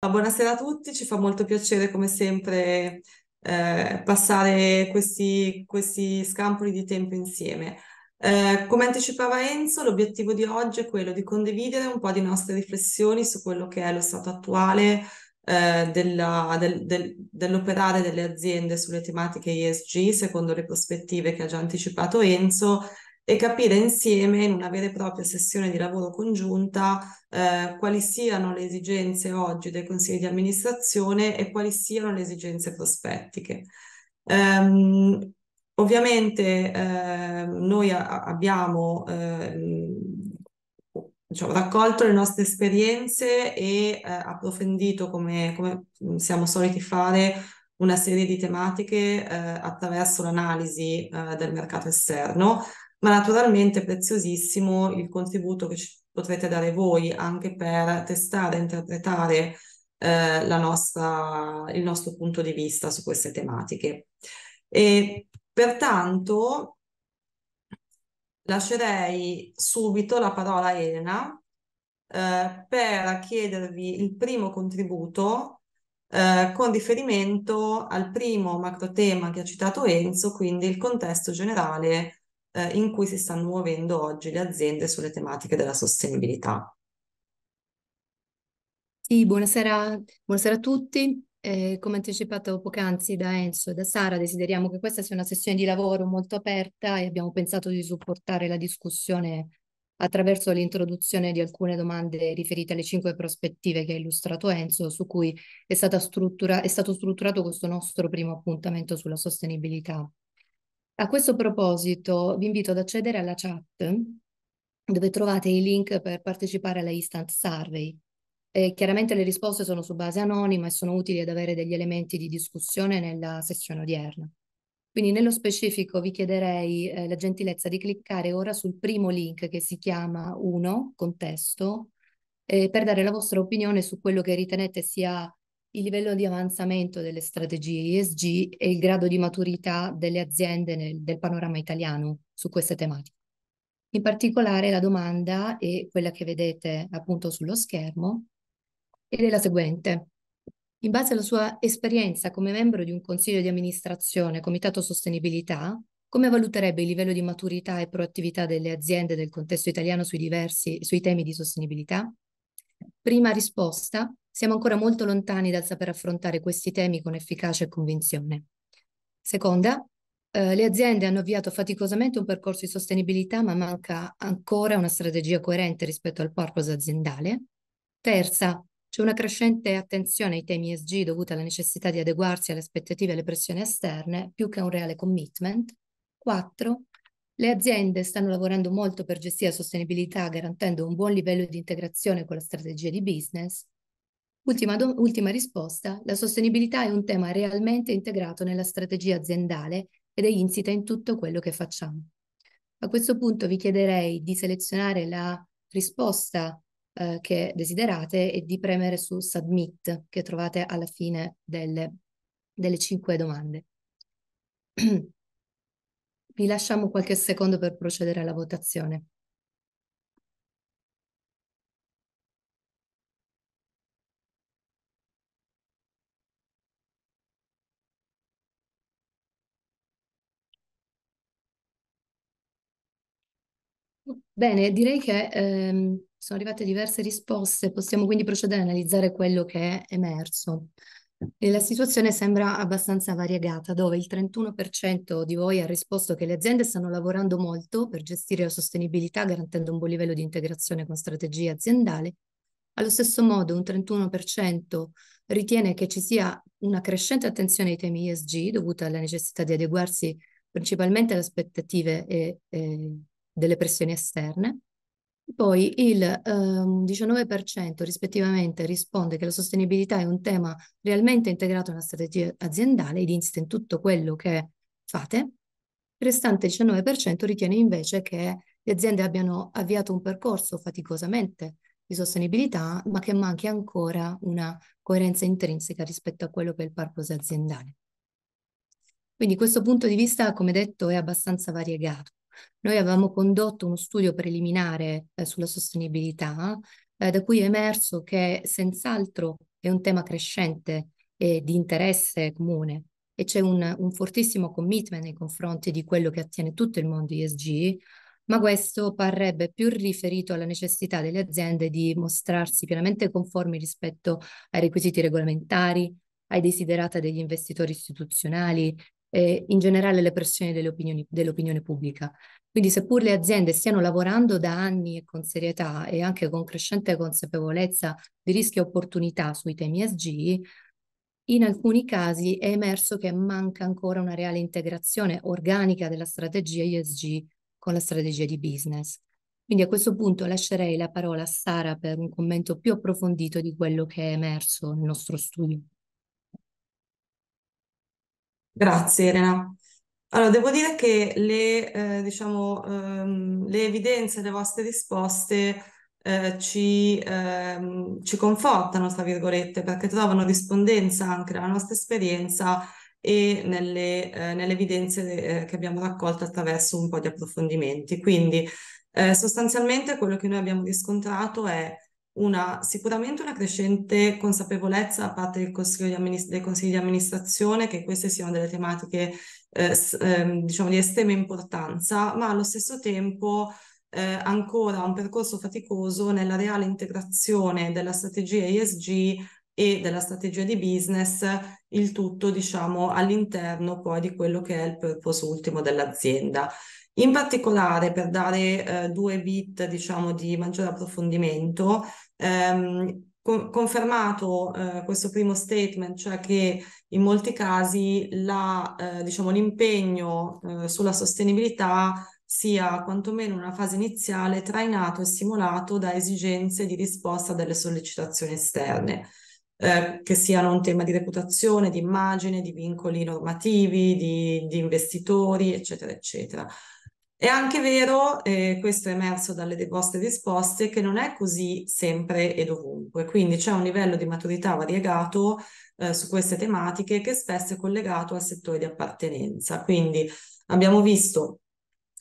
Ah, buonasera a tutti, ci fa molto piacere come sempre eh, passare questi, questi, scampoli di tempo insieme. Eh, come anticipava Enzo, l'obiettivo di oggi è quello di condividere un po' di nostre riflessioni su quello che è lo stato attuale eh, della, del, del, dell'operare delle aziende sulle tematiche ESG secondo le prospettive che ha già anticipato Enzo e capire insieme in una vera e propria sessione di lavoro congiunta eh, quali siano le esigenze oggi dei consigli di amministrazione e quali siano le esigenze prospettiche. Um, ovviamente eh, noi a- abbiamo eh, diciamo, raccolto le nostre esperienze e eh, approfondito come, come siamo soliti fare una serie di tematiche eh, attraverso l'analisi eh, del mercato esterno, ma naturalmente è preziosissimo il contributo che ci potrete dare voi anche per testare e interpretare eh, nostra, il nostro punto di vista su queste tematiche. E pertanto lascerei subito la parola a Elena eh, per chiedervi il primo contributo eh, con riferimento al primo macro tema che ha citato Enzo, quindi il contesto generale eh, in cui si stanno muovendo oggi le aziende sulle tematiche della sostenibilità. Sì, buonasera, buonasera a tutti. Eh, come anticipato poc'anzi da Enzo e da Sara, desideriamo che questa sia una sessione di lavoro molto aperta e abbiamo pensato di supportare la discussione attraverso l'introduzione di alcune domande riferite alle cinque prospettive che ha illustrato Enzo, su cui è, è, stato strutturato questo nostro primo appuntamento sulla sostenibilità a questo proposito vi invito ad accedere alla chat dove trovate i link per partecipare alla Instant Survey. E chiaramente le risposte sono su base anonima e sono utili ad avere degli elementi di discussione nella sessione odierna. Quindi nello specifico vi chiederei eh, la gentilezza di cliccare ora sul primo link che si chiama 1, contesto, eh, per dare la vostra opinione su quello che ritenete sia il livello di avanzamento delle strategie ESG e il grado di maturità delle aziende nel, del panorama italiano su queste tematiche. In particolare la domanda è quella che vedete appunto sullo schermo ed è la seguente. In base alla sua esperienza come membro di un consiglio di amministrazione, comitato sostenibilità, come valuterebbe il livello di maturità e proattività delle aziende del contesto italiano sui diversi sui temi di sostenibilità? Prima risposta, siamo ancora molto lontani dal saper affrontare questi temi con efficacia e convinzione. Seconda, eh, le aziende hanno avviato faticosamente un percorso di sostenibilità, ma manca ancora una strategia coerente rispetto al purpose aziendale. Terza, c'è una crescente attenzione ai temi ESG dovuta alla necessità di adeguarsi alle aspettative e alle pressioni esterne, più che a un reale commitment. Quattro, le aziende stanno lavorando molto per gestire la sostenibilità, garantendo un buon livello di integrazione con la strategia di business. Ultima, do- ultima risposta, la sostenibilità è un tema realmente integrato nella strategia aziendale ed è insita in tutto quello che facciamo. A questo punto vi chiederei di selezionare la risposta eh, che desiderate e di premere su Submit che trovate alla fine delle, delle cinque domande. vi lasciamo qualche secondo per procedere alla votazione. Bene, direi che ehm, sono arrivate diverse risposte, possiamo quindi procedere a analizzare quello che è emerso. E la situazione sembra abbastanza variegata, dove il 31% di voi ha risposto che le aziende stanno lavorando molto per gestire la sostenibilità garantendo un buon livello di integrazione con strategie aziendali. Allo stesso modo, un 31% ritiene che ci sia una crescente attenzione ai temi ESG dovuta alla necessità di adeguarsi principalmente alle aspettative e, e delle pressioni esterne. Poi il eh, 19% rispettivamente risponde che la sostenibilità è un tema realmente integrato nella strategia aziendale ed insiste in tutto quello che fate. Il restante 19% ritiene invece che le aziende abbiano avviato un percorso faticosamente di sostenibilità, ma che manchi ancora una coerenza intrinseca rispetto a quello che è il purpose aziendale. Quindi questo punto di vista, come detto, è abbastanza variegato. Noi avevamo condotto uno studio preliminare eh, sulla sostenibilità, eh, da cui è emerso che senz'altro è un tema crescente eh, di interesse comune e c'è un, un, fortissimo commitment nei confronti di quello che attiene tutto il mondo ESG, ma questo parrebbe più riferito alla necessità delle aziende di mostrarsi pienamente conformi rispetto ai requisiti regolamentari, ai desiderata degli investitori istituzionali, e in generale le pressioni delle opinioni, dell'opinione pubblica. Quindi seppur le aziende stiano lavorando da anni e con serietà e anche con crescente consapevolezza di rischi e opportunità sui temi ESG, in alcuni casi è emerso che manca ancora una reale integrazione organica della strategia ESG con la strategia di business. Quindi a questo punto lascerei la parola a Sara per un commento più approfondito di quello che è emerso nel nostro studio. Grazie Elena. Allora, devo dire che le, eh, diciamo, ehm, le evidenze, le vostre risposte eh, ci, ehm, ci, confortano, tra virgolette, perché trovano rispondenza anche nella nostra esperienza e nelle, eh, nelle evidenze eh, che abbiamo raccolto attraverso un po' di approfondimenti. Quindi, eh, sostanzialmente quello che noi abbiamo riscontrato è una, sicuramente una crescente consapevolezza da parte del consiglio di amministra- dei consigli di amministrazione che queste siano delle tematiche eh, s- ehm, diciamo di estrema importanza, ma allo stesso tempo eh, ancora un percorso faticoso nella reale integrazione della strategia ESG e della strategia di business, il tutto diciamo all'interno poi di quello che è il purpose ultimo dell'azienda. In particolare, per dare eh, due bit diciamo, di maggiore approfondimento, Ehm, confermato eh, questo primo statement, cioè che in molti casi la, eh, diciamo, l'impegno eh, sulla sostenibilità sia quantomeno una fase iniziale trainato e stimolato da esigenze di risposta delle sollecitazioni esterne. Eh, che siano un tema di reputazione, di immagine, di vincoli normativi, di, di investitori, eccetera, eccetera. È anche vero, eh, questo è emerso dalle vostre risposte, che non è così sempre e dovunque, quindi c'è un livello di maturità variegato eh, su queste tematiche che spesso è collegato al settore di appartenenza. Quindi abbiamo visto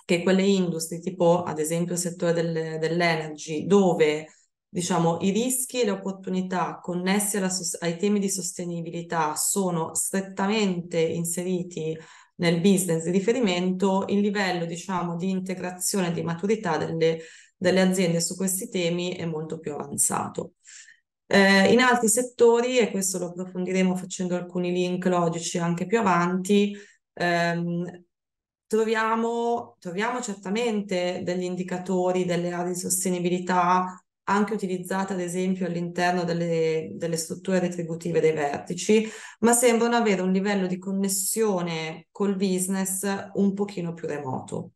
che quelle industrie, tipo ad esempio il settore del, dell'energy, dove diciamo, i rischi e le opportunità connessi alla, ai temi di sostenibilità sono strettamente inseriti nel business di riferimento il livello, diciamo, di integrazione, di maturità delle, delle aziende su questi temi è molto più avanzato. Eh, in altri settori, e questo lo approfondiremo facendo alcuni link logici anche più avanti, ehm, troviamo, troviamo certamente degli indicatori, delle aree di sostenibilità anche utilizzate ad esempio all'interno delle, delle strutture retributive dei vertici, ma sembrano avere un livello di connessione col business un pochino più remoto.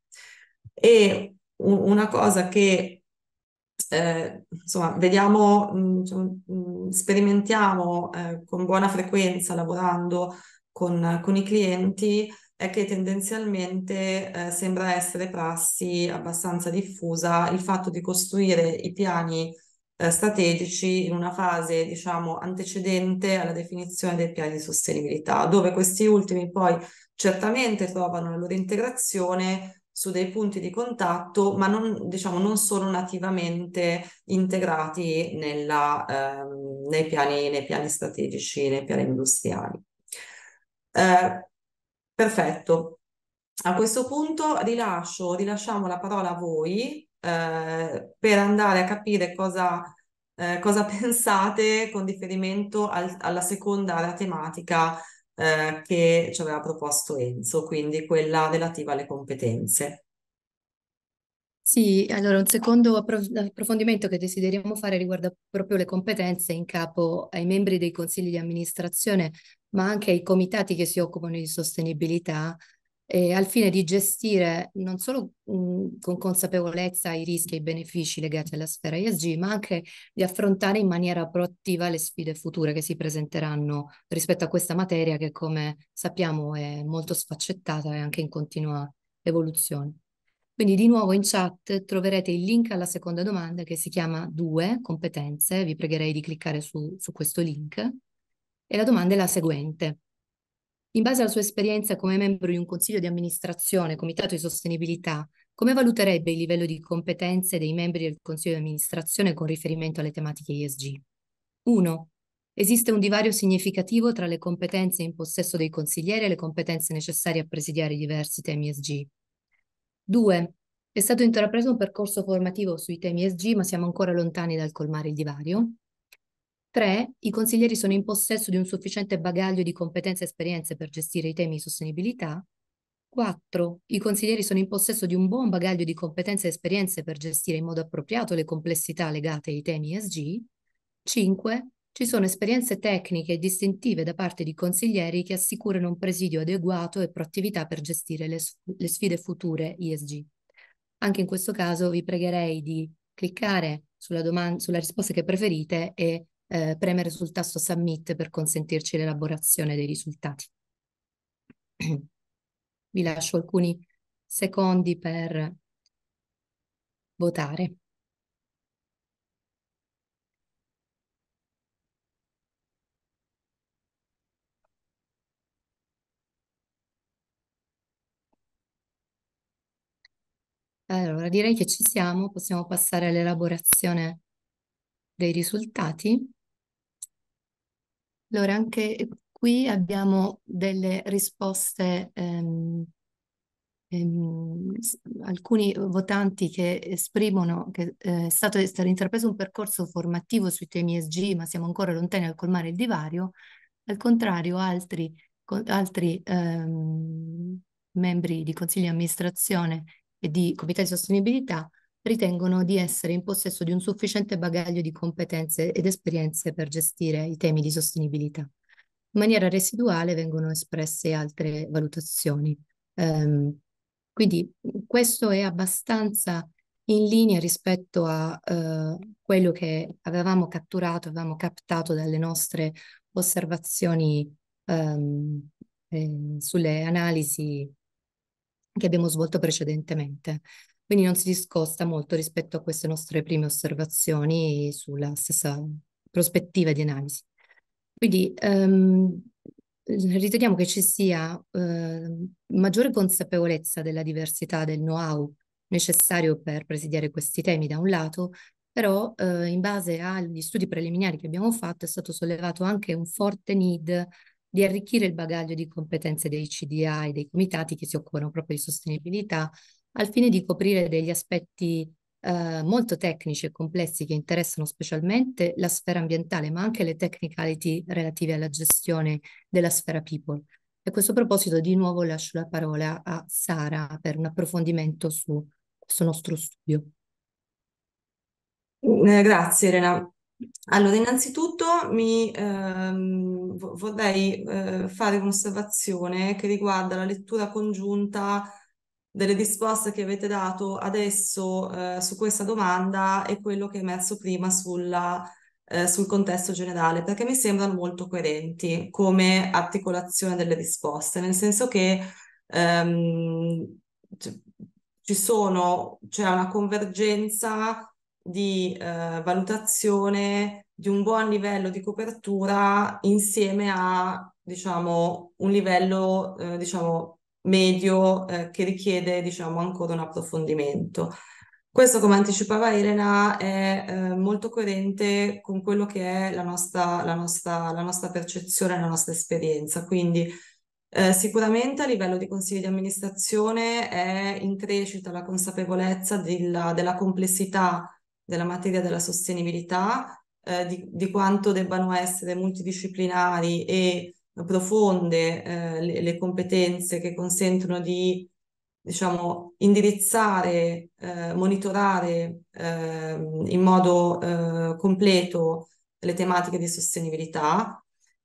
E un, una cosa che eh, insomma, vediamo, mh, mm, mm, sperimentiamo eh, con buona frequenza lavorando con, con i clienti è che tendenzialmente eh, sembra essere prassi abbastanza diffusa il fatto di costruire i piani eh, strategici in una fase, diciamo, antecedente alla definizione dei piani di sostenibilità, dove questi ultimi poi certamente trovano la loro integrazione su dei punti di contatto, ma non, diciamo, non sono nativamente integrati nella, ehm, nei, piani, nei, piani, strategici, nei piani industriali. Eh, Perfetto. A questo punto rilascio, rilasciamo la parola a voi eh, per andare a capire cosa, eh, cosa pensate con riferimento al, alla seconda area tematica eh, che ci aveva proposto Enzo, quindi quella relativa alle competenze. Sì, allora un secondo approfondimento che desideriamo fare riguarda proprio le competenze in capo ai membri dei consigli di amministrazione ma anche ai comitati che si occupano di sostenibilità, eh, al fine di gestire non solo mh, con consapevolezza i rischi e i benefici legati alla sfera ESG, ma anche di affrontare in maniera proattiva le sfide future che si presenteranno rispetto a questa materia che, come sappiamo, è molto sfaccettata e anche in continua evoluzione. Quindi di nuovo in chat troverete il link alla seconda domanda che si chiama 2 competenze, vi pregherei di cliccare su, su questo link e la domanda è la seguente. In base alla sua esperienza come membro di un consiglio di amministrazione, comitato di sostenibilità, come valuterebbe il livello di competenze dei membri del consiglio di amministrazione con riferimento alle tematiche ISG? 1. Esiste un divario significativo tra le competenze in possesso dei consiglieri e le competenze necessarie a presidiare i diversi temi ESG. 2. È stato intrapreso un percorso formativo sui temi ESG, ma siamo ancora lontani dal colmare il divario. 3. I consiglieri sono in possesso di un sufficiente bagaglio di competenze e esperienze per gestire i temi di sostenibilità. 4. I consiglieri sono in possesso di un buon bagaglio di competenze e esperienze per gestire in modo appropriato le complessità legate ai temi ESG. 5. Ci sono esperienze tecniche e distintive da parte di consiglieri che assicurano un presidio adeguato e proattività per gestire le, le sfide future ESG. Anche in questo caso vi pregherei di cliccare sulla, sulla risposta che preferite e eh, premere sul tasto submit per consentirci l'elaborazione dei risultati. Vi lascio alcuni secondi per votare. Allora, direi che ci siamo, possiamo passare all'elaborazione dei risultati. Allora, anche qui abbiamo delle risposte, ehm, ehm, alcuni votanti che esprimono che eh, è stato intrapreso un percorso formativo sui temi ESG, ma siamo ancora lontani dal colmare il divario. Al contrario, altri, co altri ehm, membri di consigli di amministrazione e di comitati di sostenibilità ritengono di essere in possesso di un sufficiente bagaglio di competenze ed esperienze per gestire i temi di sostenibilità. In maniera residuale vengono espresse altre valutazioni. Um, quindi questo è abbastanza in linea rispetto a uh, quello che avevamo catturato, avevamo captato dalle nostre osservazioni um, eh, sulle analisi che abbiamo svolto precedentemente. Quindi non si discosta molto rispetto a queste nostre prime osservazioni sulla stessa prospettiva di analisi. Quindi ehm, riteniamo che ci sia eh, maggiore consapevolezza della diversità del know-how necessario per presidiare questi temi da un lato, però eh, in base agli studi preliminari che abbiamo fatto è stato sollevato anche un forte need di arricchire il bagaglio di competenze dei CDA e dei comitati che si occupano proprio di sostenibilità al fine di coprire degli aspetti eh, molto tecnici e complessi che interessano specialmente la sfera ambientale, ma anche le technicality relative alla gestione della sfera people. E a questo proposito di nuovo lascio la parola a Sara per un approfondimento su questo nostro studio. Mm, eh, grazie Elena. Allora, innanzitutto mi ehm, vorrei eh, fare un'osservazione che riguarda la lettura congiunta delle risposte che avete dato adesso eh, su questa domanda e quello che è emerso prima sulla, eh, sul contesto generale, perché mi sembrano molto coerenti come articolazione delle risposte, nel senso che ehm, ci sono, c'è cioè una convergenza di eh, valutazione di un buon livello di copertura insieme a diciamo un livello eh, diciamo medio eh, che richiede diciamo ancora un approfondimento. Questo, come anticipava Elena, è eh, molto coerente con quello che è la nostra, la nostra, la nostra percezione, la nostra esperienza. Quindi eh, sicuramente a livello di consigli di amministrazione è in crescita la consapevolezza della, della complessità della materia della sostenibilità, eh, di, di, quanto debbano essere multidisciplinari e profonde eh, le, le, competenze che consentono di diciamo, indirizzare, eh, monitorare eh, in modo eh, completo le tematiche di sostenibilità.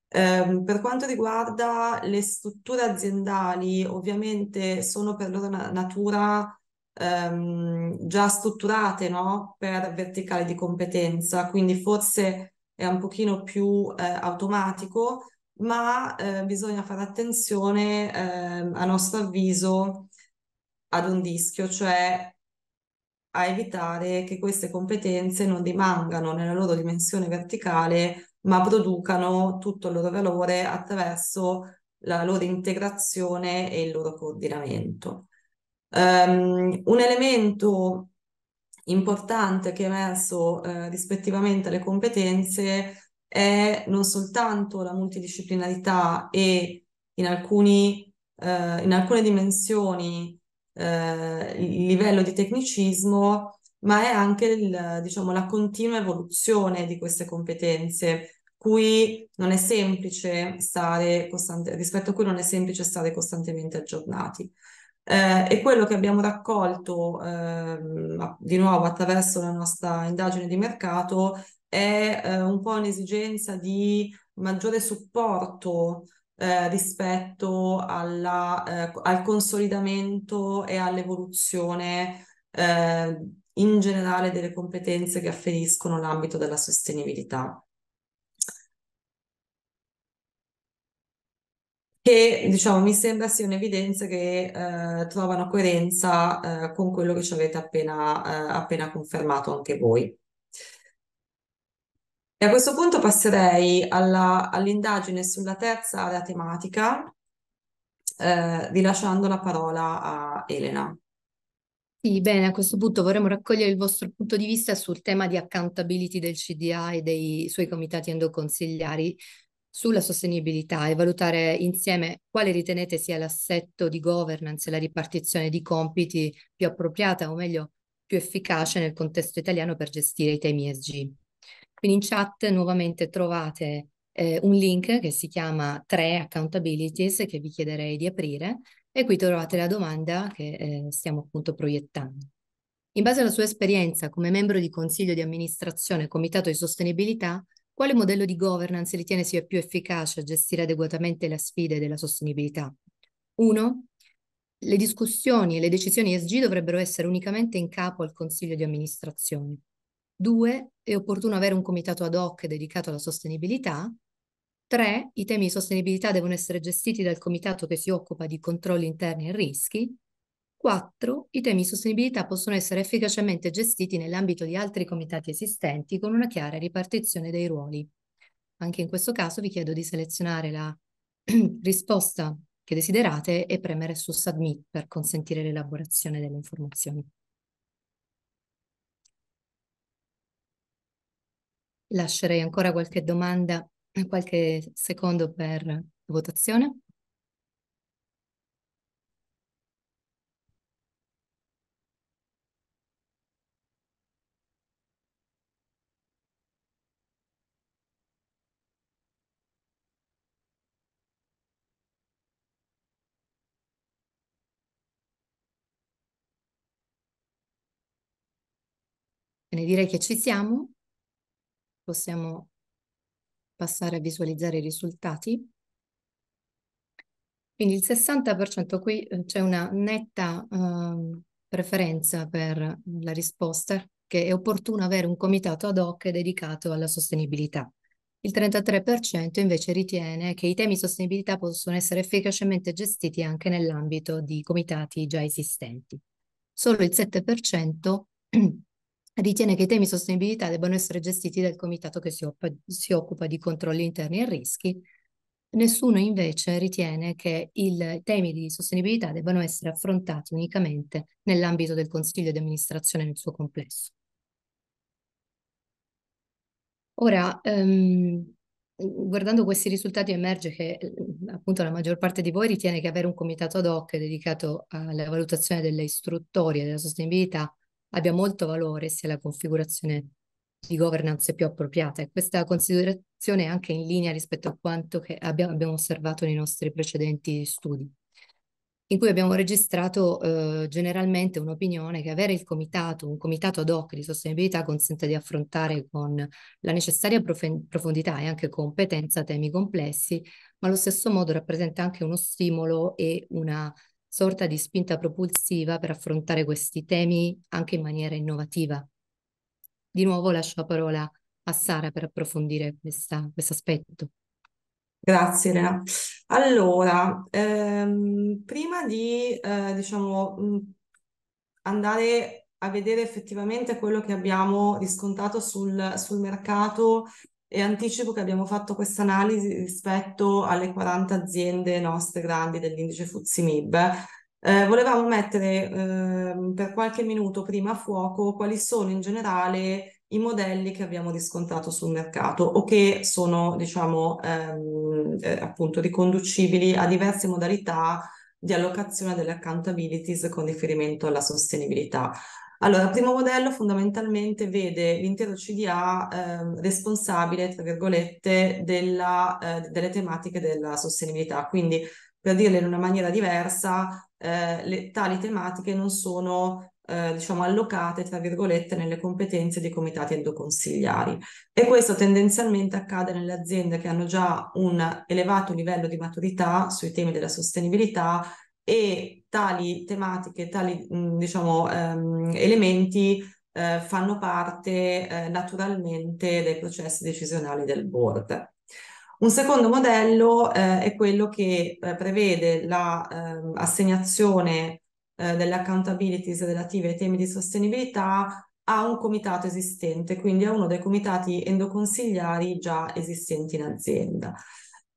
Ehm, per quanto riguarda le strutture aziendali, ovviamente sono per loro na- natura ehm, già strutturate no? per verticali di competenza, quindi forse è un pochino più eh, automatico, ma eh, bisogna fare attenzione, eh, a nostro avviso, ad un rischio, cioè a evitare che queste competenze non rimangano nella loro dimensione verticale, ma producano tutto il loro valore attraverso la loro integrazione e il loro coordinamento. Um, un elemento importante che è emerso eh, rispettivamente alle competenze è non soltanto la multidisciplinarità e in, alcuni, eh, in alcune dimensioni eh, il livello di tecnicismo, ma è anche il, diciamo, la continua evoluzione di queste competenze, cui non è semplice stare costante, rispetto a cui non è semplice stare costantemente aggiornati. Eh, e quello che abbiamo raccolto eh, di nuovo attraverso la nostra indagine di mercato è eh, un po' un'esigenza di maggiore supporto eh, rispetto alla, eh, al consolidamento e all'evoluzione eh, in generale delle competenze che afferiscono l'ambito della sostenibilità. che diciamo mi sembra sia un'evidenza che eh, trovano coerenza eh, con quello che ci avete appena, eh, appena confermato anche voi. E a questo punto passerei alla, all'indagine sulla terza area tematica, eh, rilasciando la parola a Elena. Sì, bene, a questo punto vorremmo raccogliere il vostro punto di vista sul tema di accountability del CDA e dei suoi comitati endoconsigliari sulla sostenibilità e valutare insieme quale ritenete sia l'assetto di governance e la ripartizione di compiti più appropriata o meglio più efficace nel contesto italiano per gestire i temi ESG. Quindi in chat nuovamente trovate eh, un link che si chiama 3 accountabilities che vi chiederei di aprire e qui trovate la domanda che eh, stiamo appunto proiettando. In base alla sua esperienza come membro di consiglio di amministrazione e comitato di sostenibilità, quale modello di governance ritiene sia più efficace a gestire adeguatamente le sfide della sostenibilità? 1. Le discussioni e le decisioni ESG dovrebbero essere unicamente in capo al consiglio di amministrazione. Due, è opportuno avere un comitato ad hoc dedicato alla sostenibilità. Tre, i temi di sostenibilità devono essere gestiti dal comitato che si occupa di controlli interni e rischi. Quattro, i temi di sostenibilità possono essere efficacemente gestiti nell'ambito di altri comitati esistenti con una chiara ripartizione dei ruoli. Anche in questo caso vi chiedo di selezionare la risposta che desiderate e premere su Submit per consentire l'elaborazione delle informazioni. Lascerei ancora qualche domanda qualche secondo per votazione. direi che ci siamo possiamo passare a visualizzare i risultati. Quindi il 60% qui eh, c'è una netta eh, preferenza per la risposta che è opportuno avere un comitato ad hoc dedicato alla sostenibilità. Il 33% invece ritiene che i temi di sostenibilità possono essere efficacemente gestiti anche nell'ambito di comitati già esistenti. Solo il 7% ritiene che i temi sostenibilità debbano essere gestiti dal comitato che si occupa, si occupa di controlli interni e rischi. Nessuno invece ritiene che i temi di sostenibilità debbano essere affrontati unicamente nell'ambito del Consiglio di amministrazione nel suo complesso. Ora, ehm, guardando questi risultati emerge che ehm, appunto la maggior parte di voi ritiene che avere un comitato ad hoc dedicato alla valutazione delle istruttorie della sostenibilità abbia molto valore sia la configurazione di governance più appropriata e questa considerazione è anche in linea rispetto a quanto abbiamo, abbiamo, osservato nei nostri precedenti studi in cui abbiamo registrato eh, generalmente un'opinione che avere il comitato, un comitato ad hoc di sostenibilità consente di affrontare con la necessaria profondità e anche competenza temi complessi, ma allo stesso modo rappresenta anche uno stimolo e una sorta di spinta propulsiva per affrontare questi temi anche in maniera innovativa. Di nuovo lascio la parola a Sara per approfondire questo aspetto. Grazie Elena. Allora, ehm, prima di eh, diciamo, mm, andare a vedere effettivamente quello che abbiamo riscontrato sul, sul mercato e anticipo che abbiamo fatto questa analisi rispetto alle 40 aziende nostre grandi dell'indice FTSE MIB. Eh, volevamo mettere eh, per qualche minuto prima a fuoco quali sono in generale i modelli che abbiamo riscontrato sul mercato o che sono, diciamo, ehm, eh, appunto riconducibili a diverse modalità di allocazione delle accountabilities con riferimento alla sostenibilità. Allora, il primo modello fondamentalmente vede l'intero CDA eh, responsabile, tra virgolette, della, eh, delle tematiche della sostenibilità. Quindi, per dirle in una maniera diversa, eh, le, tali tematiche non sono eh, diciamo, allocate, tra virgolette, nelle competenze dei comitati endoconsigliari. E questo tendenzialmente accade nelle aziende che hanno già un elevato livello di maturità sui temi della sostenibilità e tali tematiche, tali mm, diciamo, ehm, elementi eh, fanno parte eh, naturalmente dei processi decisionali del board. Un secondo modello eh, è quello che eh, prevede l'assegnazione la, ehm, eh, delle accountabilities relative ai temi di sostenibilità a un comitato esistente, quindi a uno dei comitati endoconsigliari già esistenti in azienda.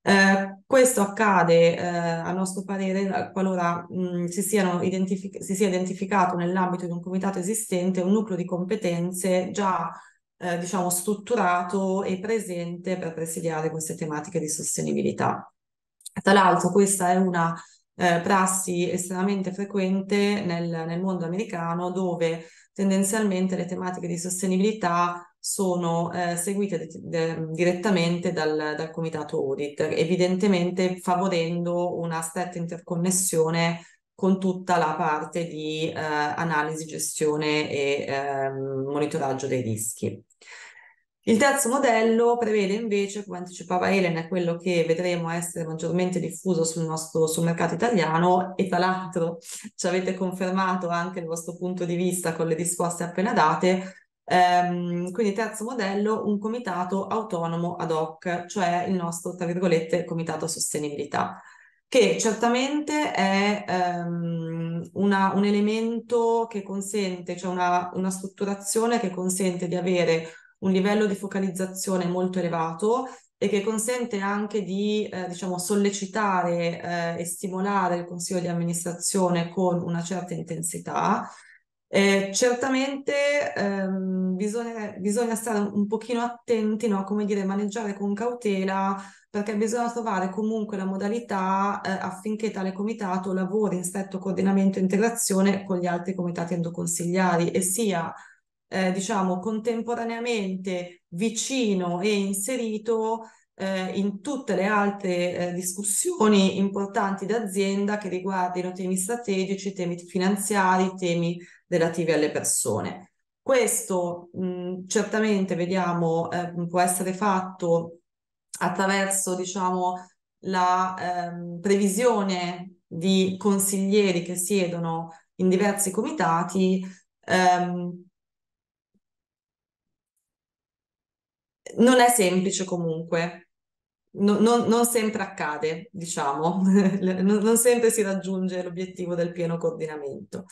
Eh, questo accade, eh, a nostro parere, qualora mh, si, identific- si, sia identificato nell'ambito di un comitato esistente un nucleo di competenze già eh, diciamo, strutturato e presente per presidiare queste tematiche di sostenibilità. Tra l'altro questa è una eh, prassi estremamente frequente nel, nel mondo americano dove tendenzialmente le tematiche di sostenibilità sono eh, seguite de- de- direttamente dal, dal, comitato audit, evidentemente favorendo una stretta interconnessione con tutta la parte di eh, analisi, gestione e eh, monitoraggio dei rischi. Il terzo modello prevede invece, come anticipava Elena, quello che vedremo essere maggiormente diffuso sul nostro sul mercato italiano e tra l'altro ci avete confermato anche il vostro punto di vista con le risposte appena date. Ehm, quindi terzo modello, un comitato autonomo ad hoc, cioè il nostro, tra virgolette, comitato sostenibilità, che certamente è ehm, una, un elemento che consente, cioè una, una strutturazione che consente di avere un livello di focalizzazione molto elevato e che consente anche di eh, diciamo, sollecitare eh, e stimolare il consiglio di amministrazione con una certa intensità. Eh, certamente ehm, bisogna, bisogna, stare un pochino attenti, no? come dire, maneggiare con cautela, perché bisogna trovare comunque la modalità eh, affinché tale comitato lavori in stretto coordinamento e integrazione con gli altri comitati endoconsigliari e sia eh, diciamo, contemporaneamente vicino e inserito eh, in tutte le altre eh, discussioni importanti d'azienda che riguardino temi strategici, temi finanziari, temi relativi alle persone. Questo mh, certamente vediamo eh, può essere fatto attraverso diciamo, la ehm, previsione di consiglieri che siedono in diversi comitati ehm, non è semplice comunque, no, no, non sempre accade, diciamo, non, non sempre si raggiunge l'obiettivo del pieno coordinamento.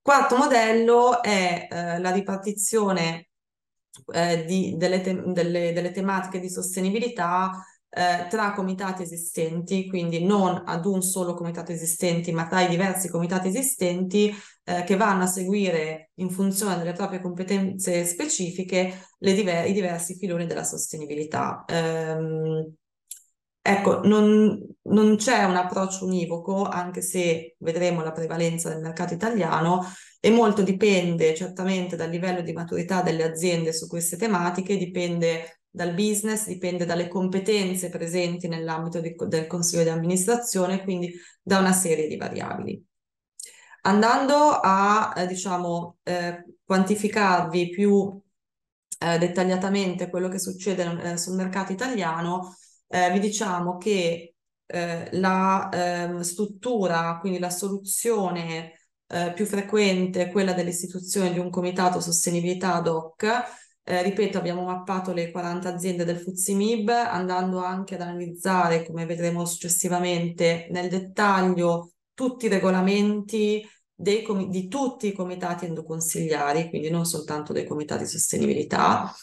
Quarto modello è eh, la ripartizione eh, di, delle, te- delle, delle, tematiche di sostenibilità eh, tra comitati esistenti, quindi non ad un solo comitato esistente, ma tra i diversi comitati esistenti eh, che vanno a seguire in funzione delle proprie competenze specifiche diver- i diversi filoni della sostenibilità. Ehm, ecco, non, non c'è un approccio univoco, anche se vedremo la prevalenza del mercato italiano, e molto dipende certamente dal livello di maturità delle aziende su queste tematiche, dipende dal business, dipende dalle competenze presenti nell'ambito di, del consiglio di amministrazione, quindi da una serie di variabili. Andando a, eh, diciamo, eh, quantificarvi più eh, dettagliatamente quello che succede eh, sul mercato italiano, eh, vi diciamo che eh, la ehm, struttura, quindi la soluzione più frequente è quella dell'istituzione di un comitato sostenibilità ad hoc, eh, ripeto, abbiamo mappato le 40 aziende del FUZIMIB, andando anche ad analizzare, come vedremo successivamente, nel dettaglio tutti i regolamenti dei, di tutti i comitati endoconsigliari, quindi non soltanto dei comitati di sostenibilità.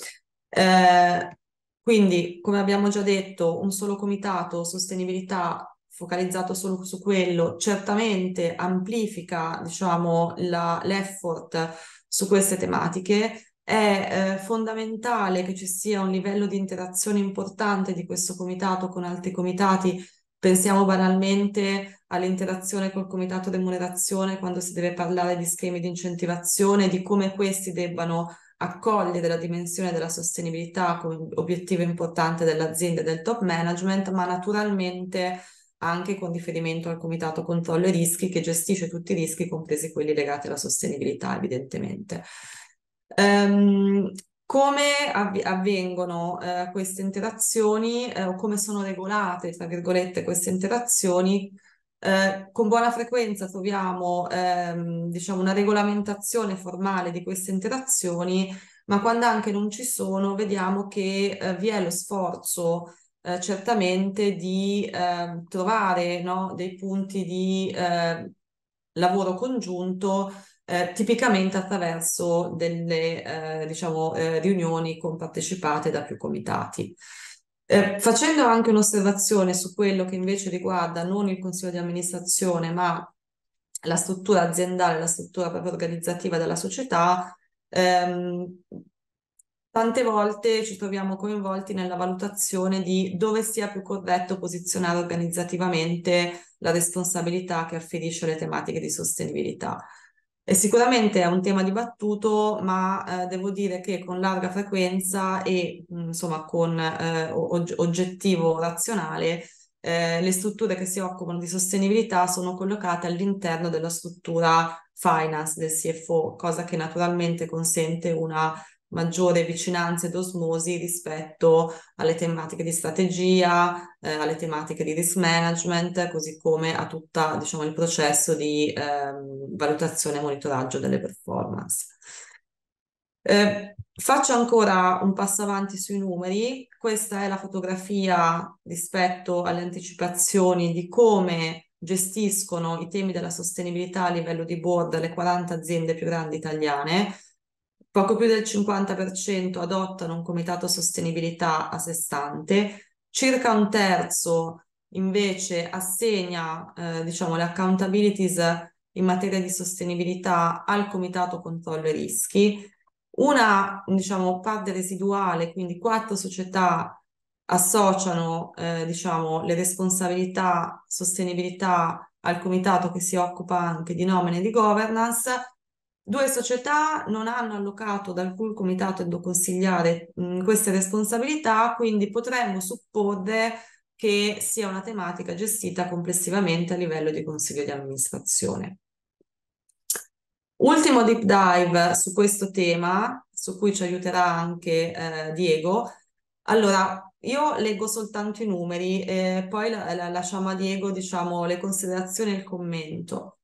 Eh, quindi, come abbiamo già detto, un solo comitato sostenibilità focalizzato solo su quello certamente amplifica, diciamo, la, l'effort su queste tematiche, è eh, fondamentale che ci sia un livello di interazione importante di questo comitato con altri comitati. Pensiamo banalmente all'interazione col comitato remunerazione quando si deve parlare di schemi di incentivazione, di come questi debbano accogliere la dimensione della sostenibilità come obiettivo importante dell'azienda e del top management, ma naturalmente anche con riferimento al Comitato Controllo e Rischi che gestisce tutti i rischi, compresi quelli legati alla sostenibilità, evidentemente. Um, come av- avvengono eh, queste interazioni eh, o come sono regolate, tra virgolette, queste interazioni? Eh, con buona frequenza troviamo ehm, diciamo una regolamentazione formale di queste interazioni, ma quando anche non ci sono, vediamo che eh, vi è lo sforzo eh, certamente di ehm, trovare no, dei punti di eh, lavoro congiunto eh, tipicamente attraverso delle eh, diciamo, eh, riunioni compartecipate da più comitati. Eh, facendo anche un'osservazione su quello che invece riguarda non il consiglio di amministrazione, ma la struttura aziendale, la struttura proprio organizzativa della società, ehm, tante volte ci troviamo coinvolti nella valutazione di dove sia più corretto posizionare organizzativamente la responsabilità che affidisce alle tematiche di sostenibilità. E sicuramente è un tema dibattuto, ma eh, devo dire che con larga frequenza e insomma con eh, og- oggettivo razionale eh, le strutture che si occupano di sostenibilità sono collocate all'interno della struttura finance del CFO, cosa che naturalmente consente una maggiore vicinanza ed osmosi rispetto alle tematiche di strategia, eh, alle tematiche di risk management, così come a tutto diciamo, il processo di eh, valutazione e monitoraggio delle performance. Eh, faccio ancora un passo avanti sui numeri. Questa è la fotografia rispetto alle anticipazioni di come gestiscono i temi della sostenibilità a livello di board le 40 aziende più grandi italiane. Poco più del 50% adottano un comitato sostenibilità a sé stante, circa un terzo invece assegna eh, diciamo, le accountabilities in materia di sostenibilità al comitato controllo e rischi, una diciamo, parte residuale, quindi quattro società associano eh, diciamo, le responsabilità sostenibilità al comitato che si occupa anche di nomine e di governance Due società non hanno allocato ad alcun comitato endoconsigliare mm, queste responsabilità, quindi potremmo supporre che sia una tematica gestita complessivamente a livello di consiglio di amministrazione. Ultimo deep dive su questo tema, su cui ci aiuterà anche eh, Diego. Allora, io leggo soltanto i numeri e eh, poi la, la, lasciamo a Diego diciamo, le considerazioni e il commento.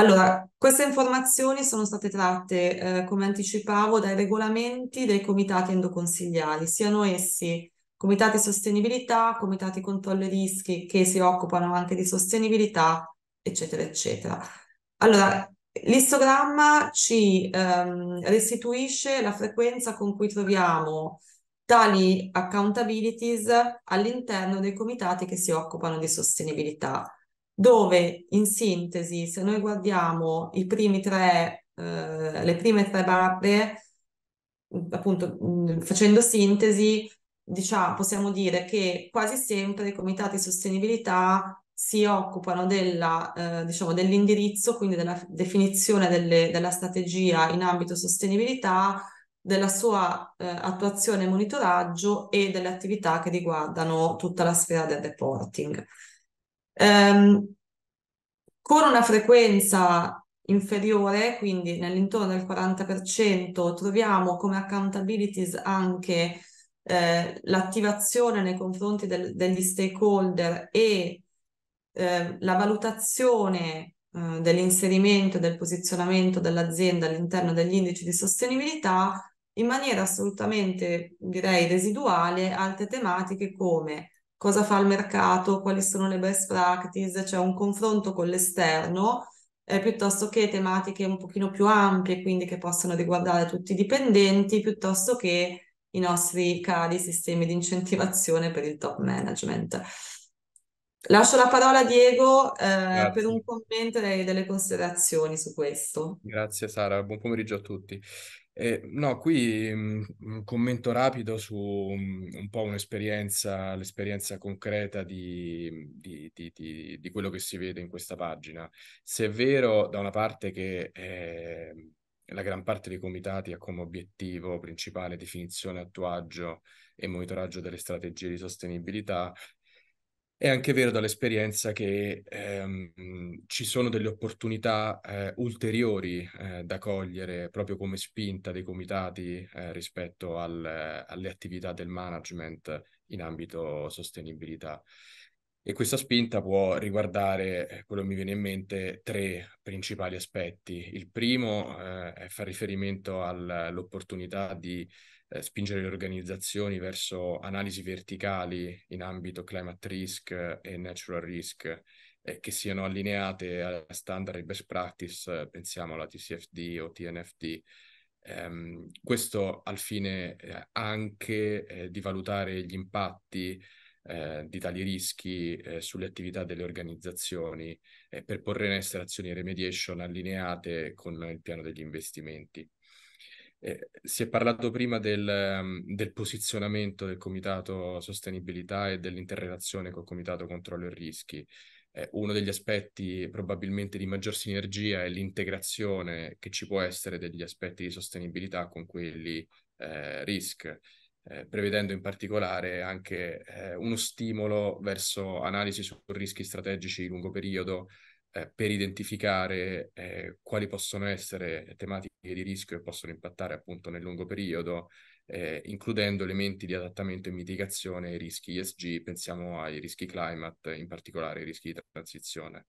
Allora, queste informazioni sono state tratte, eh, come anticipavo, dai regolamenti dei comitati endoconsigliari, siano essi comitati sostenibilità, comitati controllo e rischi che si occupano anche di sostenibilità, eccetera, eccetera. Allora, l'istogramma ci ehm, restituisce la frequenza con cui troviamo tali accountabilities all'interno dei comitati che si occupano di sostenibilità dove in sintesi, se noi guardiamo i primi tre, eh, le prime tre barre, appunto mh, mm, facendo sintesi, diciamo, possiamo dire che quasi sempre i comitati di sostenibilità si occupano della, eh, diciamo, dell'indirizzo, quindi della definizione delle, della strategia in ambito sostenibilità, della sua eh, attuazione e monitoraggio e delle attività che riguardano tutta la sfera del reporting ehm, con una frequenza inferiore, quindi nell'intorno del 40%, troviamo come accountabilities anche eh, l'attivazione nei confronti del, degli stakeholder e eh, la valutazione eh, dell'inserimento e del posizionamento dell'azienda all'interno degli indici di sostenibilità in maniera assolutamente, direi, residuale altre tematiche come cosa fa il mercato, quali sono le best practice, cioè un confronto con l'esterno eh, piuttosto che tematiche un pochino più ampie, quindi che possono riguardare tutti i dipendenti, piuttosto che i nostri cari sistemi di incentivazione per il top management. Lascio la parola a Diego eh, per un commento e delle considerazioni su questo. Grazie Sara, buon pomeriggio a tutti. Eh, no, qui mm, un commento rapido su mm, un po' un'esperienza, l'esperienza concreta mm, di, di, di, di, quello che si vede in questa pagina. Se è vero, da una parte, che eh, la gran parte dei comitati ha come obiettivo principale definizione, attuaggio e monitoraggio delle strategie di sostenibilità, è anche vero dall'esperienza che ehm, ci sono delle opportunità eh, ulteriori eh, da cogliere proprio come spinta dei comitati eh, rispetto al, eh, alle attività del management in ambito sostenibilità. E questa spinta può riguardare, eh, quello mi viene in mente, tre principali aspetti. Il primo eh, fa riferimento all'opportunità di eh, spingere le organizzazioni verso analisi verticali in ambito climate risk eh, e natural risk eh, che siano allineate a standard e best practice, eh, pensiamo alla TCFD o TNFD. Ehm, questo al fine eh, anche eh, di valutare gli impatti di tali rischi eh, sulle attività delle organizzazioni eh, per porre in essere azioni remediation allineate con il piano degli investimenti. Eh, si è parlato prima del, ehm, del, posizionamento del Comitato Sostenibilità e dell'interrelazione col Comitato Controllo e Rischi. Eh, uno degli aspetti probabilmente di maggior sinergia è l'integrazione che ci può essere degli aspetti di sostenibilità con quelli eh, risk. Eh, prevedendo in particolare anche eh, uno stimolo verso analisi su rischi strategici di lungo periodo, eh, per identificare eh, quali possono essere tematiche di rischio che possono impattare appunto nel lungo periodo, eh, includendo elementi di adattamento e mitigazione ai rischi ISG, pensiamo ai rischi climate, in particolare ai rischi di transizione.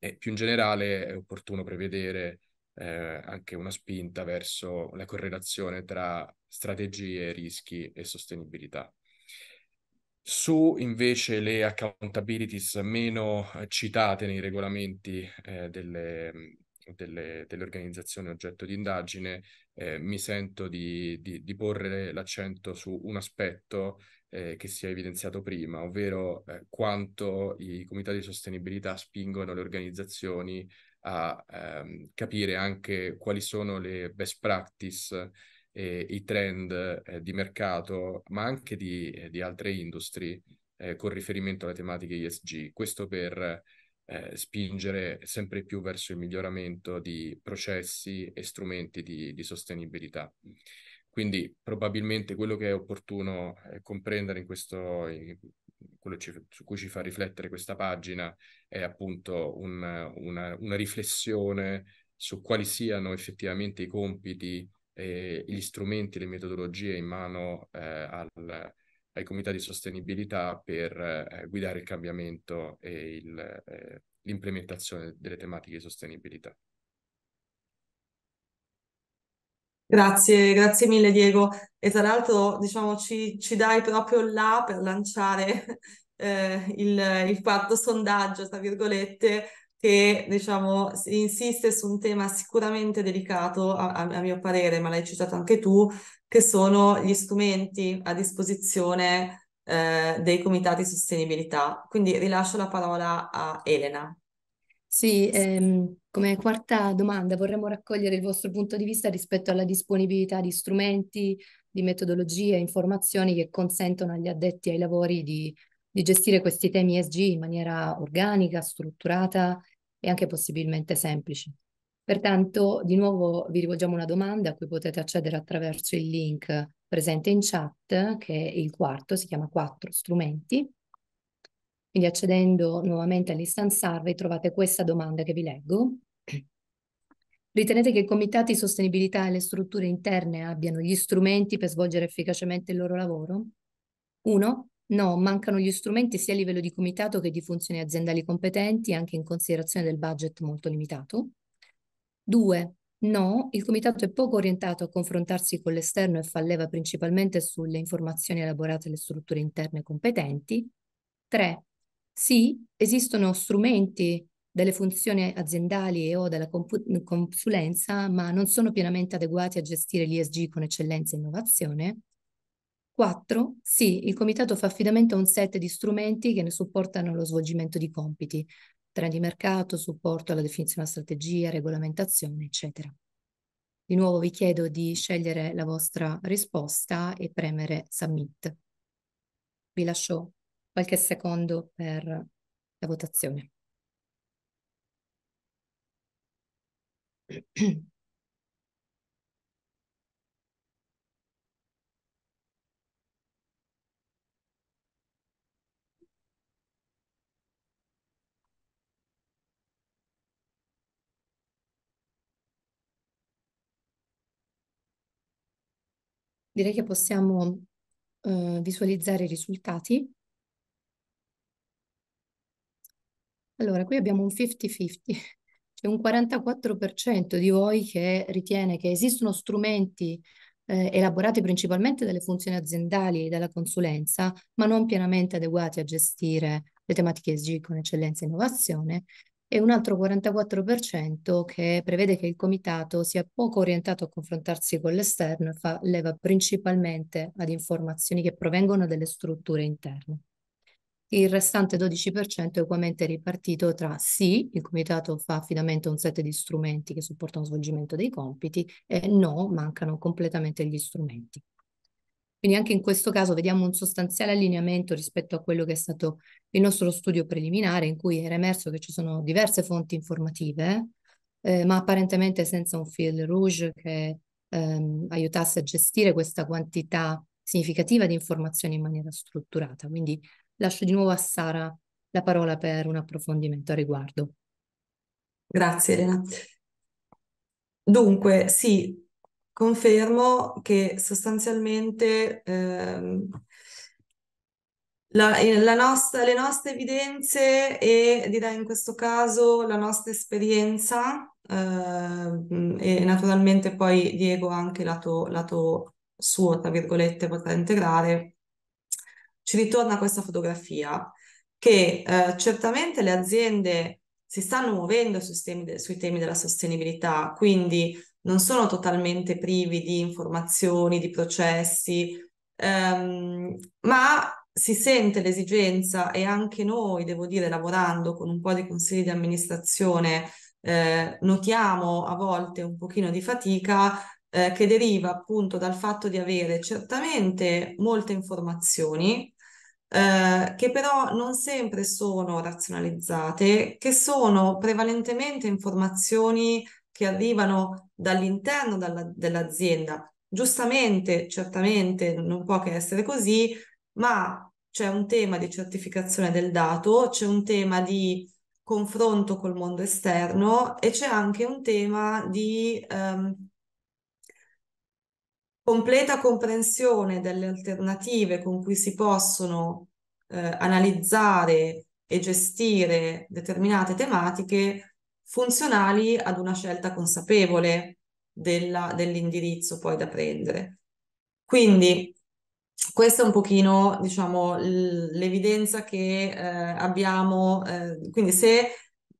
E più in generale è opportuno prevedere eh, anche una spinta verso la correlazione tra strategie, rischi e sostenibilità. Su invece le accountabilities meno eh, citate nei regolamenti eh, delle, delle, delle, organizzazioni oggetto di indagine, eh, mi sento di, di, di, porre l'accento su un aspetto eh, che si è evidenziato prima, ovvero eh, quanto i comitati di sostenibilità spingono le organizzazioni a ehm, capire anche quali sono le best practice e i trend eh, di mercato, ma anche di, eh, di altre industrie eh, con riferimento alle tematiche ESG. Questo per eh, spingere sempre più verso il miglioramento di processi e strumenti di, di sostenibilità. Quindi probabilmente quello che è opportuno eh, comprendere in questo, in, quello ci, su cui ci fa riflettere questa pagina è appunto un, una, una riflessione su quali siano effettivamente i compiti e gli strumenti, le metodologie in mano eh, al, ai comitati di sostenibilità per eh, guidare il cambiamento e il, eh, l'implementazione delle tematiche di sostenibilità. Grazie, grazie mille Diego. E tra l'altro diciamo, ci, ci dai proprio là per lanciare eh, il, il, quarto sondaggio, tra virgolette, che diciamo insiste su un tema sicuramente delicato a, a, mio parere, ma l'hai citato anche tu, che sono gli strumenti a disposizione eh, dei comitati di sostenibilità. Quindi rilascio la parola a Elena. Sì, ehm, come quarta domanda vorremmo raccogliere il vostro punto di vista rispetto alla disponibilità di strumenti, di metodologie informazioni che consentono agli addetti ai lavori di di gestire questi temi ESG in maniera organica, strutturata e anche possibilmente semplici. Pertanto, di nuovo vi rivolgiamo una domanda a cui potete accedere attraverso il link presente in chat, che è il quarto, si chiama Quattro strumenti. Quindi accedendo nuovamente all'istanza survey trovate questa domanda che vi leggo. Ritenete che i comitati di sostenibilità e le strutture interne abbiano gli strumenti per svolgere efficacemente il loro lavoro? 1. No, mancano gli strumenti sia a livello di comitato che di funzioni aziendali competenti, anche in considerazione del budget molto limitato. Due, no, il comitato è poco orientato a confrontarsi con l'esterno e fa leva principalmente sulle informazioni elaborate alle strutture interne competenti. Tre, sì, esistono strumenti delle funzioni aziendali e o della consulenza, ma non sono pienamente adeguati a gestire l'ESG con eccellenza e innovazione. 4. Sì, il comitato fa affidamento a un set di strumenti che ne supportano lo svolgimento di compiti, trend di mercato, supporto alla definizione della strategia, regolamentazione, eccetera. Di nuovo vi chiedo di scegliere la vostra risposta e premere submit. Vi lascio qualche secondo per la votazione. Direi che possiamo eh, visualizzare i risultati. Allora, qui abbiamo un 50-50, c'è un 44% di voi che ritiene che esistono strumenti eh, elaborati principalmente dalle funzioni aziendali e dalla consulenza, ma non pienamente adeguati a gestire le tematiche ESG con eccellenza e innovazione, e un altro 44% che prevede che il comitato sia poco orientato a confrontarsi con l'esterno e fa leva principalmente ad informazioni che provengono dalle strutture interne. Il restante 12% è ugualmente ripartito tra sì, il comitato fa affidamento a un set di strumenti che supportano lo svolgimento dei compiti, e no, mancano completamente gli strumenti. Quindi anche in questo caso vediamo un sostanziale allineamento rispetto a quello che è stato il nostro studio preliminare, in cui era emerso che ci sono diverse fonti informative, eh, ma apparentemente senza un fil rouge che ehm, aiutasse a gestire questa quantità significativa di informazioni in maniera strutturata. Quindi lascio di nuovo a Sara la parola per un approfondimento a riguardo. Grazie Elena. Dunque, sì, Confermo che sostanzialmente ehm, la, eh, la nostra, le nostre evidenze e direi in questo caso la nostra esperienza eh, e naturalmente poi Diego anche lato, lato suo, tra virgolette, potrà integrare, ci ritorna questa fotografia che eh, certamente le aziende si stanno muovendo sui temi, de- sui temi della sostenibilità, quindi non sono totalmente privi di informazioni, di processi, ehm, ma si sente l'esigenza e anche noi, devo dire, lavorando con un po' di consigli di amministrazione, eh, notiamo a volte un pochino di fatica eh, che deriva appunto dal fatto di avere certamente molte informazioni, eh, che però non sempre sono razionalizzate, che sono prevalentemente informazioni che arrivano dall'interno dalla, dell'azienda. Giustamente, certamente, non può che essere così, ma c'è un tema di certificazione del dato, c'è un tema di confronto col mondo esterno e c'è anche un tema di ehm, completa comprensione delle alternative con cui si possono eh, analizzare e gestire determinate tematiche funzionali ad una scelta consapevole della, dell'indirizzo poi da prendere. Quindi questa è un pochino, diciamo, l'evidenza che eh, abbiamo, eh, quindi se,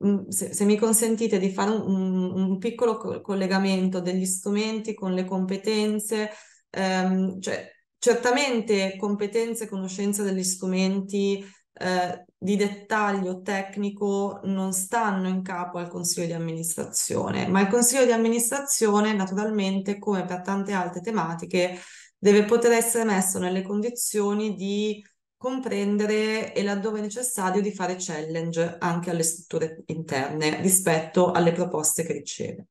mm, se, se, mi consentite di fare un, un piccolo co- collegamento degli strumenti con le competenze, ehm, cioè certamente competenze e conoscenza degli strumenti eh, di dettaglio tecnico non stanno in capo al consiglio di amministrazione, ma il consiglio di amministrazione naturalmente, come per tante altre tematiche, deve poter essere messo nelle condizioni di comprendere e laddove necessario di fare challenge anche alle strutture interne rispetto alle proposte che riceve.